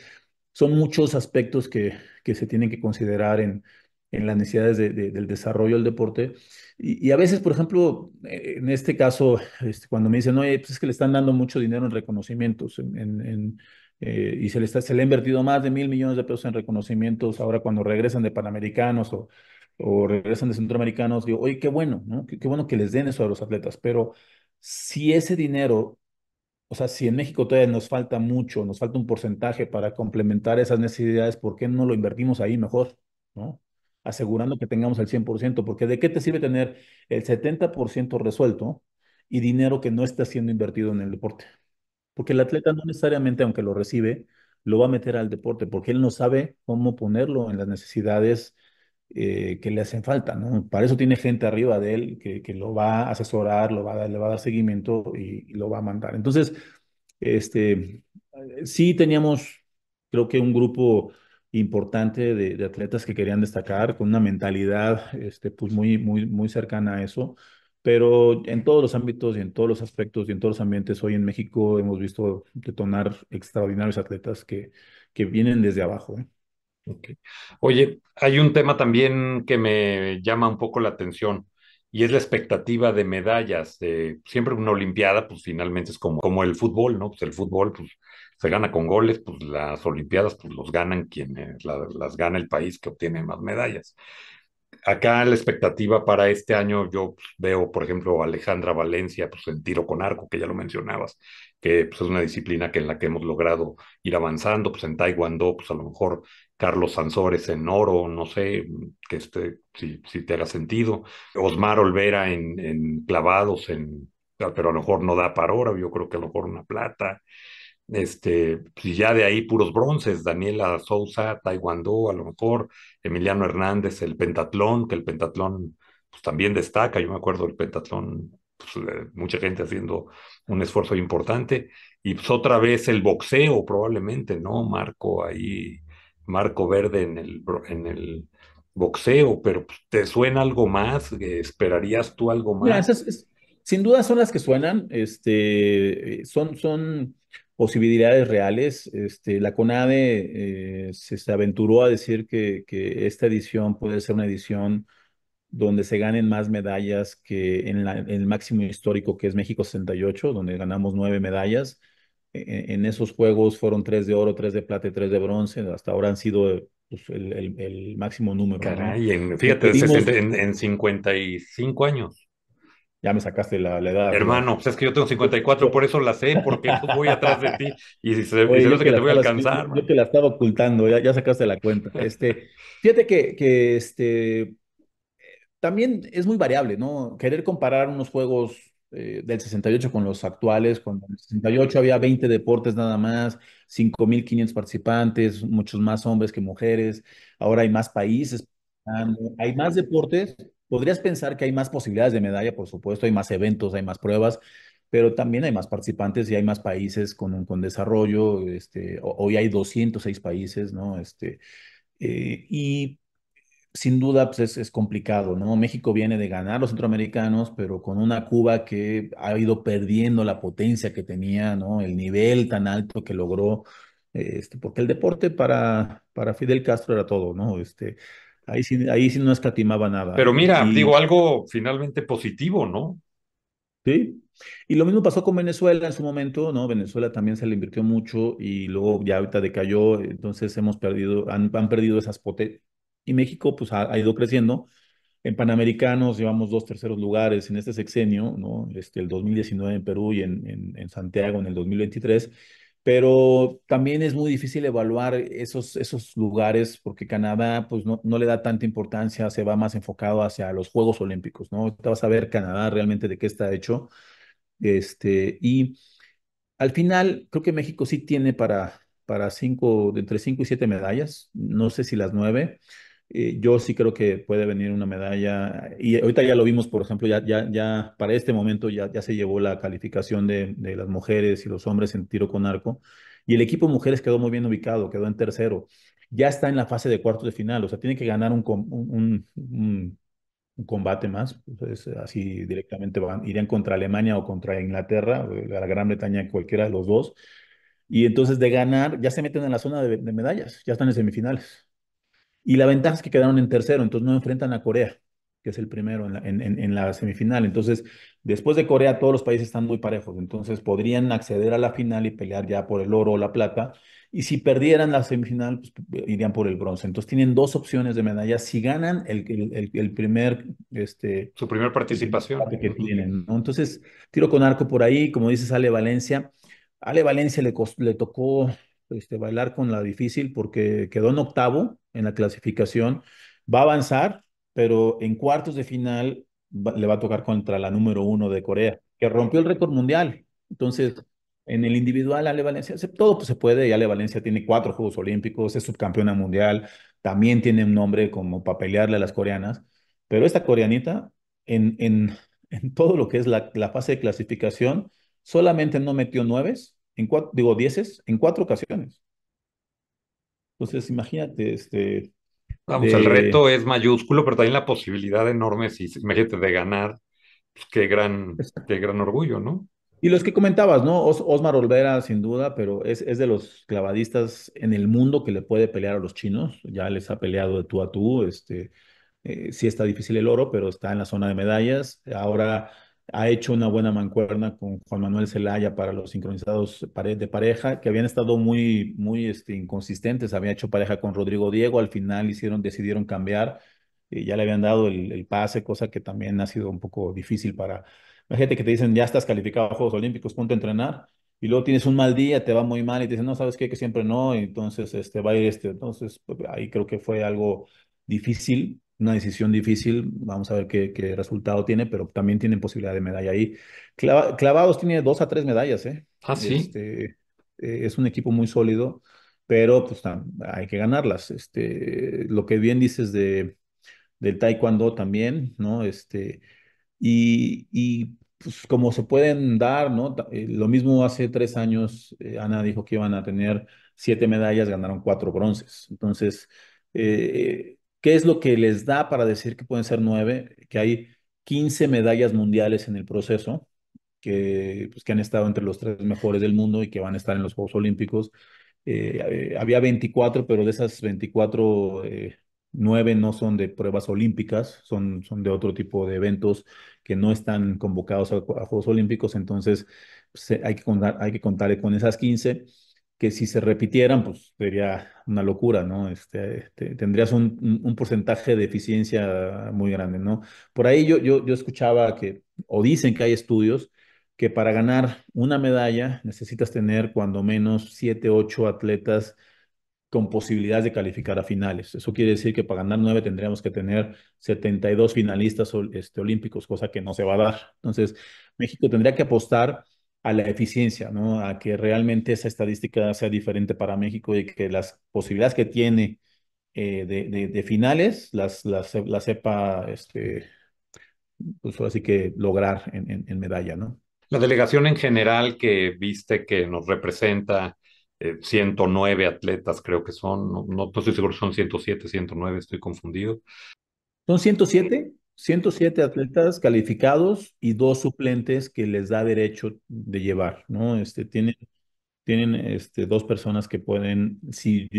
son muchos aspectos que, que se tienen que considerar en, en las necesidades de, del desarrollo del deporte. Y, a veces, por ejemplo, eh, en este caso, este, cuando me dicen, oye, pues es que le están dando mucho dinero en reconocimientos, en, eh, y se le, está, se le ha invertido más de mil millones de pesos en reconocimientos, ahora cuando regresan de Panamericanos o, o regresan de Centroamericanos, digo, oye, qué bueno, ¿no? qué bueno que les den eso a los atletas, pero si ese dinero o sea, si en México todavía nos falta mucho, nos falta un porcentaje para complementar esas necesidades, ¿por qué no lo invertimos ahí mejor? ¿No? Asegurando que tengamos el 100%, porque ¿de qué te sirve tener el 70% resuelto y dinero que no está siendo invertido en el deporte? Porque el atleta no necesariamente, aunque lo recibe, lo va a meter al deporte, porque él no sabe cómo ponerlo en las necesidades eh, que le hacen falta, ¿no? Para eso tiene gente arriba de él que, lo va a asesorar, lo va a le va a dar seguimiento y, lo va a mandar. Entonces, este, eh, sí teníamos, creo que un grupo importante de, atletas que querían destacar con una mentalidad este, pues muy, muy, muy cercana a eso pero en todos los ámbitos y en todos los aspectos y en todos los ambientes hoy en México hemos visto detonar extraordinarios atletas que, que vienen desde abajo. ¿eh? Oye, hay un tema también que me llama un poco la atención y es la expectativa de medallas. siempre una Olimpiada, pues finalmente es como, como el fútbol, ¿no? Pues el fútbol pues, se gana con goles, pues las Olimpiadas pues los ganan quienes las gana el país que obtiene más medallas. Acá la expectativa para este año, yo pues, veo, por ejemplo, Alejandra Valencia, pues en tiro con arco, que ya lo mencionabas, que pues, es una disciplina que en la que hemos logrado ir avanzando, pues en Taekwondo, pues a lo mejor Carlos Sansores en Oro, no sé, que este, si, te haga sentido, Osmar Olvera en, en Clavados, en, ah, pero a lo mejor no da para oro, yo creo que a lo mejor una plata, este, y ya de ahí puros bronces, Daniela Souza Taekwondo, a lo mejor, Emiliano Hernández, el pentatlón, que el pentatlón pues, también destaca, yo me acuerdo del pentatlón, pues, mucha gente haciendo un esfuerzo importante, y pues otra vez el boxeo probablemente, ¿no? Marco ahí marco verde en el, en el boxeo, pero pues, ¿te suena algo más? ¿Esperarías tú algo más? sin duda son las que suenan, este, son, posibilidades reales. Este, la CONADE eh, se, aventuró a decir que, esta edición puede ser una edición donde se ganen más medallas que en el máximo histórico que es México 68, donde ganamos nueve medallas. E-, e-, en esos juegos fueron tres de oro, tres de plata y tres de bronce. Hasta ahora han sido pues, el, máximo número. Caray, en, fíjate, en, 55 años. Ya me sacaste la, edad. Hermano, pues es que yo tengo 54, por eso la sé, porque voy atrás de ti y se, Oye, que, te voy a alcanzar. Yo, te la estaba ocultando, ya, sacaste la cuenta. Este, fíjate que, que este, también es muy variable, ¿no? Querer comparar unos juegos eh, del 68 con los actuales, con el 68 había 20 deportes nada más, 5.500 participantes, muchos más hombres que mujeres, ahora hay más países, hay más deportes, podrías pensar que hay más posibilidades de medalla, por supuesto, hay más eventos, hay más pruebas, pero también hay más participantes y hay más países con, con desarrollo, este, hoy hay 206 países, ¿no? Este, eh, y sin duda pues es, es, complicado, ¿no? México viene de ganar los centroamericanos, pero con una Cuba que ha ido perdiendo la potencia que tenía, ¿no? El nivel tan alto que logró, este, porque el deporte para, para Fidel Castro era todo, ¿no? Este, ahí, sí, ahí sí no escatimaba nada. Pero mira, digo algo finalmente positivo, ¿no? Sí. Y lo mismo pasó con Venezuela en su momento, ¿no? Venezuela también se le invirtió mucho y luego ya ahorita decayó, entonces hemos perdido, han perdido esas potencias y México pues ha, ido creciendo. En Panamericanos llevamos dos terceros lugares en este sexenio, ¿no? Este, el 2019 en Perú y en, en, en Santiago en el 2023 pero también es muy difícil evaluar esos, esos lugares porque Canadá pues no, no, le da tanta importancia, se va más enfocado hacia los Juegos Olímpicos, ¿no? Te vas a ver Canadá realmente de qué está hecho. Este, y al final creo que México sí tiene para, para cinco, entre cinco y siete medallas, no sé si las nueve. Eh, yo sí creo que puede venir una medalla. Y ahorita ya lo vimos, por ejemplo, ya, para este momento ya, se llevó la calificación de, las mujeres y los hombres en tiro con arco. Y el equipo mujeres quedó muy bien ubicado, quedó en tercero. Ya está en la fase de cuartos de final, o sea, tiene que ganar un, combate más. Pues, así directamente van, irían contra Alemania o contra Inglaterra, la Gran Bretaña, cualquiera de los dos. Y entonces de ganar, ya se meten en la zona de medallas, ya están en semifinales. Y la ventaja es que quedaron en tercero, entonces no enfrentan a Corea, que es el primero en la, semifinal. Entonces, después de Corea, todos los países están muy parejos, entonces podrían acceder a la final y pelear ya por el oro o la plata. Y si perdieran la semifinal, pues, irían por el bronce. Entonces tienen dos opciones de medalla. Si ganan el, el, primer... Este, Su primer participación. Que tienen, ¿no? Entonces, tiro con arco por ahí, como dices, Ale Valencia. Ale Valencia le, le tocó este, bailar con la difícil porque quedó en octavo en la clasificación. Va a avanzar, pero en cuartos de final le va a tocar contra la número uno de Corea, que rompió el récord mundial. Entonces, en el individual, Ale Valencia, todo pues, se puede, y Ale Valencia tiene cuatro Juegos Olímpicos, es subcampeona mundial, también tiene un nombre como para pelearle a las coreanas, pero esta coreanita, en, en, todo lo que es la, fase de clasificación, solamente no metió nueves, en cuatro, digo dieces, en cuatro ocasiones. Entonces, imagínate, este... Vamos, el reto es mayúsculo, pero también la posibilidad enorme, si, imagínate, de ganar, pues, qué, gran, qué gran orgullo, ¿no? Y los que comentabas, ¿no? Osmar Olvera, sin duda, pero es, de los clavadistas en el mundo que le puede pelear a los chinos. Ya les ha peleado de tú a tú. Este, eh, sí está difícil el oro, pero está en la zona de medallas. Ahora ha hecho una buena mancuerna con Juan Manuel Zelaya para los sincronizados de pareja, que habían estado muy, muy este, inconsistentes, había hecho pareja con Rodrigo Diego, al final hicieron, decidieron cambiar, y ya le habían dado el, el, pase, cosa que también ha sido un poco difícil para la gente que te dicen, ya estás calificado a Juegos Olímpicos, punto a entrenar, y luego tienes un mal día, te va muy mal, y te dicen, no, ¿sabes qué? Que siempre no, y entonces este, va a ir este, entonces pues, ahí creo que fue algo difícil una decisión difícil. Vamos a ver qué, resultado tiene, pero también tienen posibilidad de medalla ahí. Clavados tiene dos a tres medallas, ¿eh? Ah, sí. Este, eh, es un equipo muy sólido, pero pues hay que ganarlas. Este, lo que bien dices de, del taekwondo también, ¿no? Este, y, y pues, como se pueden dar, ¿no? Eh, lo mismo hace tres años, eh, Ana dijo que iban a tener siete medallas, ganaron cuatro bronces. Entonces, eh, ¿Qué es lo que les da para decir que pueden ser nueve? Que hay 15 medallas mundiales en el proceso, que, pues, que han estado entre los tres mejores del mundo y que van a estar en los Juegos Olímpicos. Eh, eh, había 24, pero de esas 24, eh, nueve no son de pruebas olímpicas, son, son de otro tipo de eventos que no están convocados a, Juegos Olímpicos, entonces pues, hay, que contar, hay que contar con esas 15 que si se repitieran, pues sería una locura, ¿no? Este, este tendrías un, porcentaje de eficiencia muy grande, ¿no? Por ahí yo, yo, yo escuchaba que, o dicen que hay estudios, que para ganar una medalla necesitas tener cuando menos 7, ocho atletas con posibilidades de calificar a finales. Eso quiere decir que para ganar nueve tendríamos que tener 72 finalistas este, olímpicos, cosa que no se va a dar. Entonces, México tendría que apostar a la eficiencia, ¿no? A que realmente esa estadística sea diferente para México y que las posibilidades que tiene eh, de, finales las, las, sepa, este, pues, así que lograr en, medalla, ¿no? La delegación en general que viste que nos representa, 109 eh, atletas creo que son, no, estoy seguro, son 107, 109, estoy confundido. ¿Son 107? 107 atletas calificados y dos suplentes que les da derecho de llevar, ¿no? Este, tienen tienen este, dos personas que pueden, si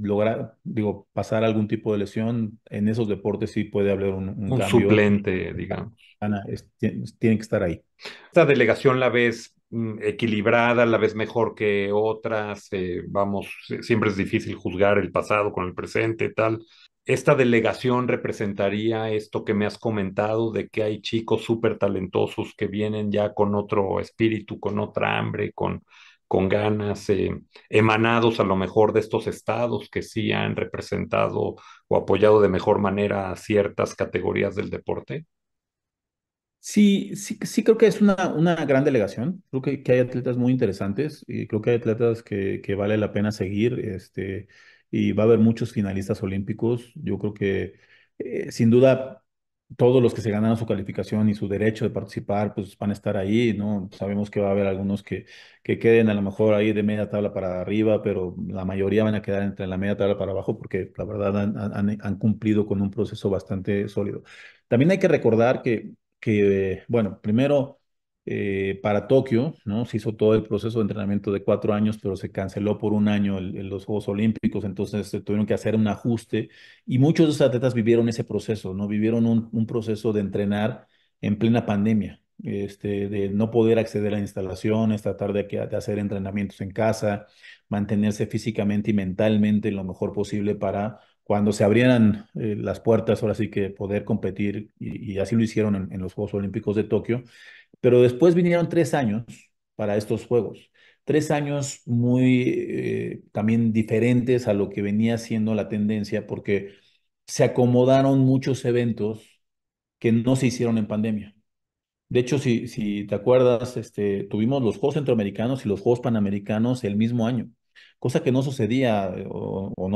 lograr, digo, pasar algún tipo de lesión, en esos deportes sí puede haber un, un, un suplente, digamos. Tienen tiene, que estar ahí. Esta delegación la ves mm, equilibrada, la ves mejor que otras, eh, vamos, siempre es difícil juzgar el pasado con el presente, tal esta delegación representaría esto que me has comentado de que hay chicos súper talentosos que vienen ya con otro espíritu, con otra hambre, con, con ganas, eh, emanados a lo mejor de estos estados que sí han representado o apoyado de mejor manera a ciertas categorías del deporte. Sí, sí, sí creo que es una, una gran delegación. Creo que, que hay atletas muy interesantes y creo que hay atletas que, que vale la pena seguir. Este, y va a haber muchos finalistas olímpicos. Yo creo que eh, sin duda todos los que se ganaron su calificación y su derecho de participar, pues van a estar ahí, ¿no? Sabemos que va a haber algunos que, que queden a lo mejor ahí de media tabla para arriba, pero la mayoría van a quedar entre la media tabla para abajo porque la verdad han, cumplido con un proceso bastante sólido. También hay que recordar que, que bueno, primero eh, para Tokio, ¿no? Se hizo todo el proceso de entrenamiento de cuatro años, pero se canceló por un año los Juegos Olímpicos, entonces tuvieron que hacer un ajuste y muchos de esos atletas vivieron ese proceso, ¿no? Vivieron un, proceso de entrenar en plena pandemia, este, de no poder acceder a instalaciones, tratar de, hacer entrenamientos en casa, mantenerse físicamente y mentalmente lo mejor posible para cuando se abrieran eh, las puertas, ahora sí que poder competir, y, así lo hicieron en, los Juegos Olímpicos de Tokio, pero después vinieron tres años para estos Juegos, tres años muy eh, también diferentes a lo que venía siendo la tendencia, porque se acomodaron muchos eventos que no se hicieron en pandemia. De hecho, si, si te acuerdas, este, tuvimos los Juegos Centroamericanos y los Juegos Panamericanos el mismo año cosa que no sucedía eh, o,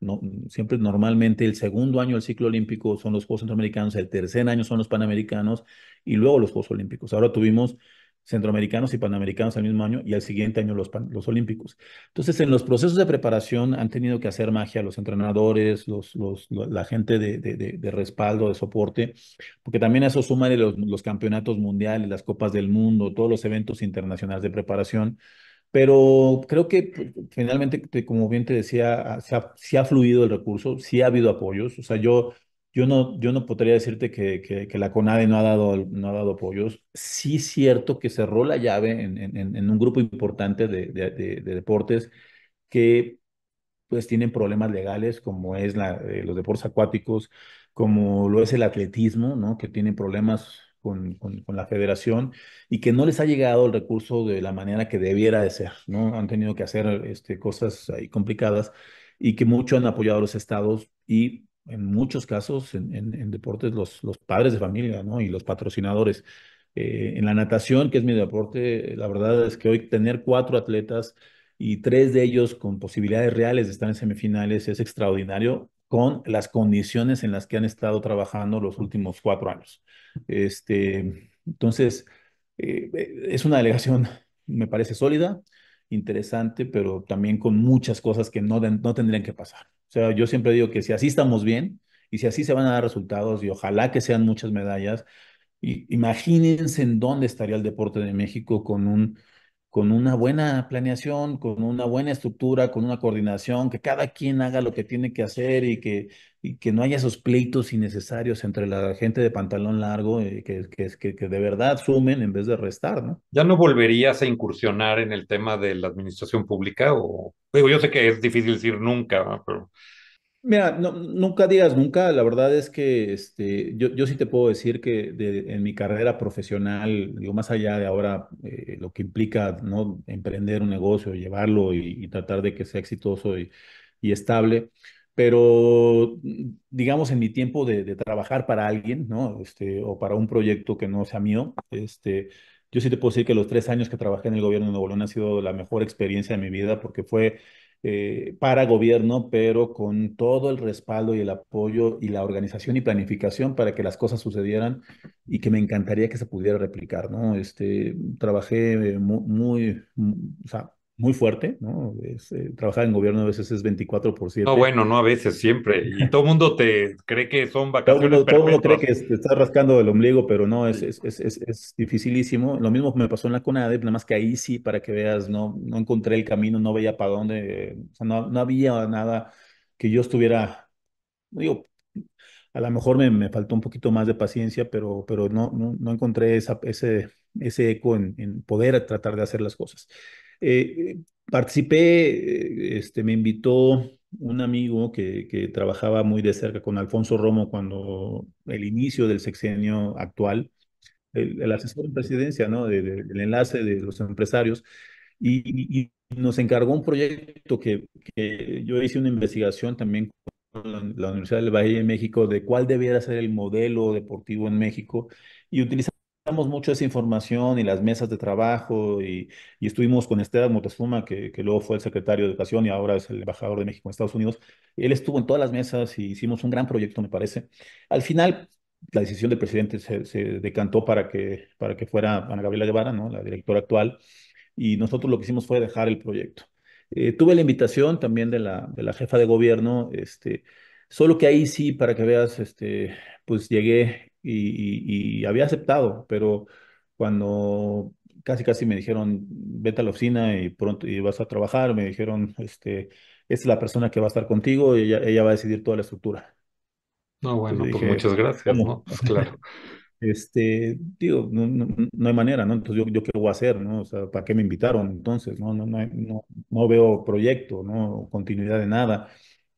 no, siempre normalmente el segundo año del ciclo olímpico son los Juegos Centroamericanos, el tercer año son los Panamericanos y luego los Juegos Olímpicos. Ahora tuvimos centroamericanos y panamericanos al mismo año y al siguiente año los, los olímpicos. Entonces, en los procesos de preparación han tenido que hacer magia los entrenadores, los, los, la gente de, de, de, respaldo, de soporte, porque también a eso suman los, los campeonatos mundiales, las copas del mundo, todos los eventos internacionales de preparación pero creo que pues, finalmente, como bien te decía, ah, sí ha, fluido el recurso, sí ha habido apoyos. O sea, yo, yo, no, yo no podría decirte que, que, la CONADE no ha, dado, no ha dado apoyos. Sí es cierto que cerró la llave en, un grupo importante de, deportes que pues tienen problemas legales, como es la, eh, los deportes acuáticos, como lo es el atletismo, ¿no? que tienen problemas con, la federación y que no les ha llegado el recurso de la manera que debiera de ser, ¿no? Han tenido que hacer este, cosas ahí complicadas y que mucho han apoyado a los estados y en muchos casos en, deportes los, padres de familia, ¿no? Y los patrocinadores. Eh, en la natación, que es mi deporte, la verdad es que hoy tener cuatro atletas y tres de ellos con posibilidades reales de estar en semifinales es extraordinario con las condiciones en las que han estado trabajando los últimos cuatro años. Este, entonces, eh, eh, es una delegación, me parece sólida, interesante, pero también con muchas cosas que no, no tendrían que pasar. O sea, yo siempre digo que si así estamos bien y si así se van a dar resultados y ojalá que sean muchas medallas, imagínense en dónde estaría el deporte de México con un con una buena planeación, con una buena estructura, con una coordinación, que cada quien haga lo que tiene que hacer y que, y que no haya esos pleitos innecesarios entre la gente de pantalón largo y eh, que, que, que, de verdad sumen en vez de restar, ¿no? ¿Ya no volverías a incursionar en el tema de la administración pública? O, digo, yo sé que es difícil decir nunca, ¿no? pero Mira, no, nunca digas nunca, la verdad es que este, yo, sí te puedo decir que en mi carrera profesional, digo, más allá de ahora eh, lo que implica emprender un negocio, llevarlo y, tratar de que sea exitoso y, estable, pero digamos en mi tiempo de, trabajar para alguien, ¿no? Este, o para un proyecto que no sea mío, este, yo sí te puedo decir que los tres años que trabajé en el gobierno de Nuevo León han sido la mejor experiencia de mi vida porque fue eh, para gobierno, pero con todo el respaldo y el apoyo y la organización y planificación para que las cosas sucedieran y que me encantaría que se pudiera replicar, ¿no? Este, trabajé eh, muy, muy o sea, muy fuerte, ¿no? Eh, trabajar en gobierno a veces es 24 por No, bueno, no a veces, siempre. Y todo el mundo te cree que son vacaciones Todo el mundo cree que te estás rascando el ombligo, pero no, es, es, es, dificilísimo. Lo mismo me pasó en la CONADEP, nada más que ahí sí, para que veas, no, no encontré el camino, no veía para dónde, o sea, no, había nada que yo estuviera, digo, a lo mejor me, me faltó un poquito más de paciencia, pero, pero no, no, no encontré esa, ese ese eco en, poder tratar de hacer las cosas. Eh, participé, este, me invitó un amigo que, que, trabajaba muy de cerca con Alfonso Romo cuando el inicio del sexenio actual, el, asesor en presidencia, ¿no? De, el enlace de los empresarios, y, nos encargó un proyecto que, yo hice una investigación también con la, la Universidad del Valle de México de cuál debiera ser el modelo deportivo en México y utilizar mucho esa información y las mesas de trabajo y, estuvimos con Esteban Moctezuma, que, que, luego fue el secretario de Educación y ahora es el embajador de México en Estados Unidos. Él estuvo en todas las mesas y hicimos un gran proyecto, me parece. Al final, la decisión del presidente se, decantó para que, para que fuera Ana Gabriela Guevara, ¿no? la directora actual, y nosotros lo que hicimos fue dejar el proyecto. Eh, tuve la invitación también de la, de la jefa de gobierno, este, solo que ahí sí, para que veas, este, pues llegué y, había aceptado, pero cuando casi casi me dijeron, vete a la oficina y pronto y vas a trabajar, me dijeron, este, es la persona que va a estar contigo y ella, va a decidir toda la estructura. No, bueno, pues muchas gracias, ¿no? Claro. este, digo, no, no, hay manera, ¿no? Entonces, ¿yo, yo qué voy a hacer, no? O sea, ¿para qué me invitaron? Entonces, no, no, no, no, no, veo proyecto, no continuidad de nada.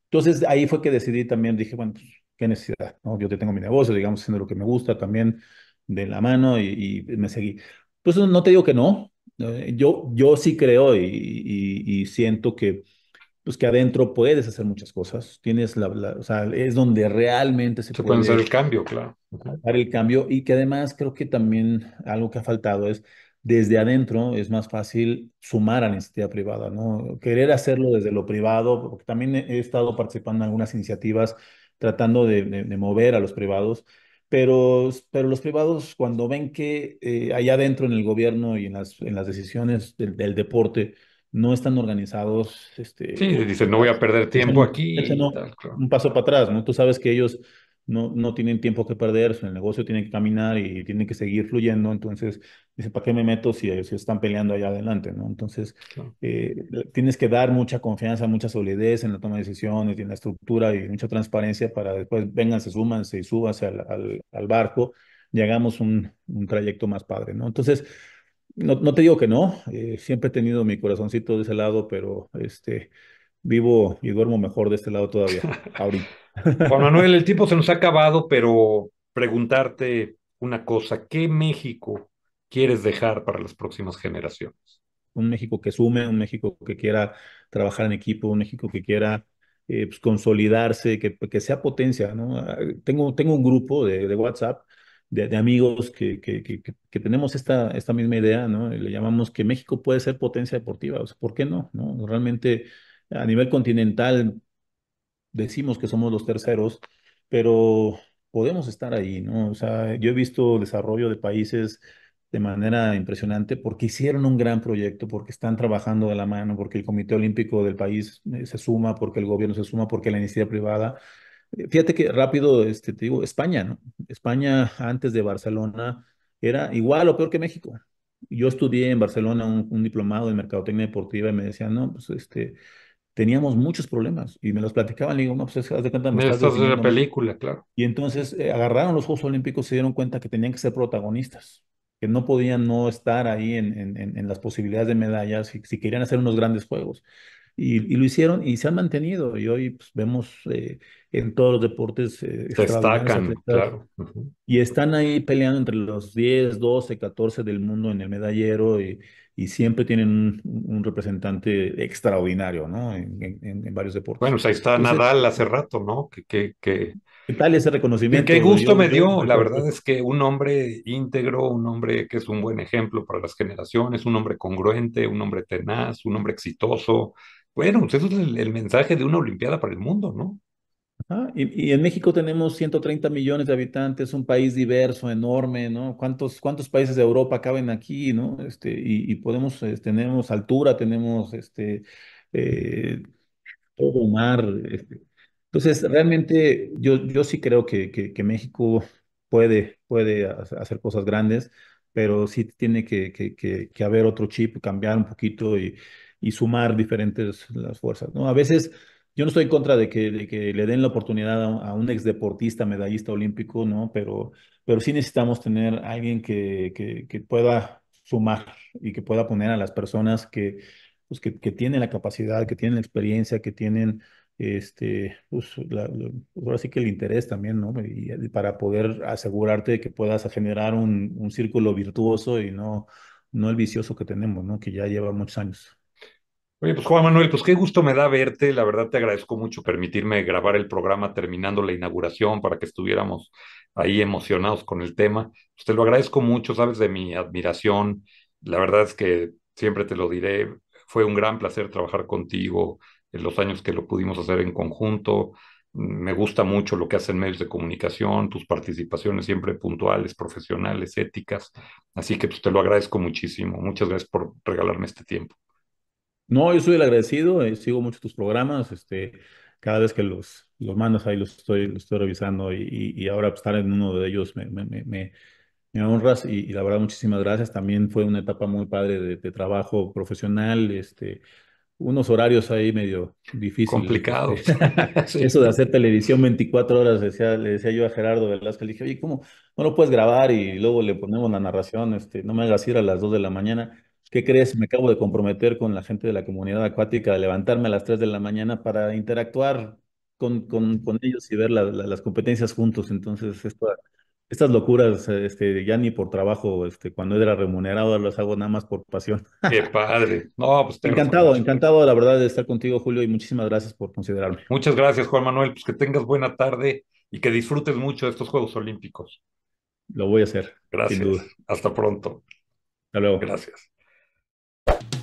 Entonces, ahí fue que decidí también, dije, bueno, pues, qué necesidad, ¿no? Yo te tengo mi negocio, digamos, haciendo lo que me gusta también de la mano y, me seguí. Pues no te digo que no, eh, yo, yo sí creo y, siento que, pues que adentro puedes hacer muchas cosas, tienes la, o sea, es donde realmente se, puede hacer el cambio, claro. Dar el cambio y que además creo que también algo que ha faltado es desde adentro es más fácil sumar a la iniciativa privada, ¿no? Querer hacerlo desde lo privado, porque también he estado participando en algunas iniciativas tratando de, mover a los privados, pero, pero los privados cuando ven que eh, allá adentro en el gobierno y en las, en las decisiones del, deporte no están organizados. Este, pues dicen, no voy a perder tiempo aquí. un paso para atrás, ¿no? Tú sabes que ellos no, tienen tiempo que perder, el negocio tiene que caminar y tiene que seguir fluyendo, entonces dice, ¿para qué me meto si, están peleando allá adelante? ¿no? Entonces, eh, tienes que dar mucha confianza, mucha solidez en la toma de decisiones, y en la estructura y mucha transparencia para después vengan, se suman, se suban al, al, barco y hagamos un, un, trayecto más padre, ¿no? Entonces, no, te digo que no, eh, siempre he tenido mi corazoncito de ese lado, pero este, vivo y duermo mejor de este lado todavía, ahorita. Juan Manuel, el tipo se nos ha acabado, pero preguntarte una cosa, ¿qué México quieres dejar para las próximas generaciones? Un México que sume, un México que quiera trabajar en equipo, un México que quiera eh, pues, consolidarse, que, sea potencia. ¿no? Ah, tengo, un grupo de, WhatsApp de, amigos que, tenemos esta, misma idea, ¿no? le llamamos que México puede ser potencia deportiva. ¿Por qué ¿no? Realmente a nivel continental decimos que somos los terceros, pero podemos estar ahí, ¿no? O sea, yo he visto desarrollo de países de manera impresionante porque hicieron un gran proyecto, porque están trabajando de la mano, porque el Comité Olímpico del país eh, se suma, porque el gobierno se suma, porque la iniciativa privada. Eh, fíjate que rápido, este, te digo, España, ¿no? España antes de Barcelona era igual o peor que México. Yo estudié en Barcelona un, un diplomado en mercadotecnia deportiva y me decían, no, pues este, teníamos muchos problemas y me los platicaban. y digo, no, pues haz de cuenta. Me de la película, claro. Y entonces eh, agarraron los Juegos Olímpicos y se dieron cuenta que tenían que ser protagonistas, que no podían no estar ahí en, en, las posibilidades de medallas si, querían hacer unos grandes juegos. Y, lo hicieron y se han mantenido. Y hoy pues, vemos eh, en todos los deportes. Eh, destacan, claro. Y están ahí peleando entre los 10, 12, 14 del mundo en el medallero y, siempre tienen un, representante extraordinario, ¿no? En, varios deportes. Bueno, pues, ahí está Nadal hace rato, ¿no? Que, ¿Qué tal ese reconocimiento? Qué gusto me dio. La verdad es que un hombre íntegro, un hombre que es un buen ejemplo para las generaciones, un hombre congruente, un hombre tenaz, un hombre exitoso, bueno, pues, eso es el, mensaje de una Olimpiada para el mundo, ¿no? Y, en México tenemos 130 millones de habitantes, un país diverso, enorme, ¿no? ¿Cuántos, cuántos países de Europa caben aquí, ¿no? Este, y, podemos, eh, tenemos altura, tenemos este, eh, todo mar. Este. Entonces, realmente yo, yo sí creo que, que, que, México puede, puede hacer cosas grandes, pero sí tiene que, que haber otro chip, cambiar un poquito y, y sumar diferentes las fuerzas. ¿no? A veces yo no estoy en contra de que, de que le den la oportunidad a, un ex deportista, medallista olímpico, ¿no? pero, pero sí necesitamos tener alguien que, que, que, pueda sumar y que pueda poner a las personas que, pues, que, que tienen la capacidad, que tienen la experiencia, que tienen este, pues, ahora sí que el interés también, ¿no? para poder asegurarte de que puedas generar un, un, círculo virtuoso y no, no el vicioso que tenemos, ¿no? Que ya lleva muchos años pues Juan Manuel, pues qué gusto me da verte. La verdad te agradezco mucho permitirme grabar el programa terminando la inauguración para que estuviéramos ahí emocionados con el tema. Pues, te lo agradezco mucho, sabes de mi admiración. La verdad es que siempre te lo diré. Fue un gran placer trabajar contigo en los años que lo pudimos hacer en conjunto. Me gusta mucho lo que hacen medios de comunicación, tus participaciones siempre puntuales, profesionales, éticas. Así que pues, te lo agradezco muchísimo. Muchas gracias por regalarme este tiempo. No, yo soy el agradecido, eh, sigo mucho tus programas, este, cada vez que los, los mandas ahí los estoy, estoy revisando y, ahora pues, estar en uno de ellos me, me, honras y, la verdad muchísimas gracias. También fue una etapa muy padre de, trabajo profesional, este, unos horarios ahí medio difíciles. Este, Complicados. Eso de hacer televisión 24 horas, decía, le decía yo a Gerardo Velasco, le dije, oye, ¿cómo no lo puedes grabar y luego le ponemos la narración? Este, no me hagas ir a las 2 de la mañana. ¿Qué crees? Me acabo de comprometer con la gente de la comunidad acuática de levantarme a las 3 de la mañana para interactuar con, ellos y ver las competencias juntos. Entonces, estas locuras, este, ya ni por trabajo, este, cuando era remunerado, las hago nada más por pasión. Qué padre. Pues, encantado, encantado, la verdad, de estar contigo, Julio, y muchísimas gracias por considerarme. Muchas gracias, Juan Manuel. Pues que tengas buena tarde y que disfrutes mucho de estos Juegos Olímpicos. Lo voy a hacer. Gracias. Sin duda. Hasta pronto. Hasta luego. Gracias. you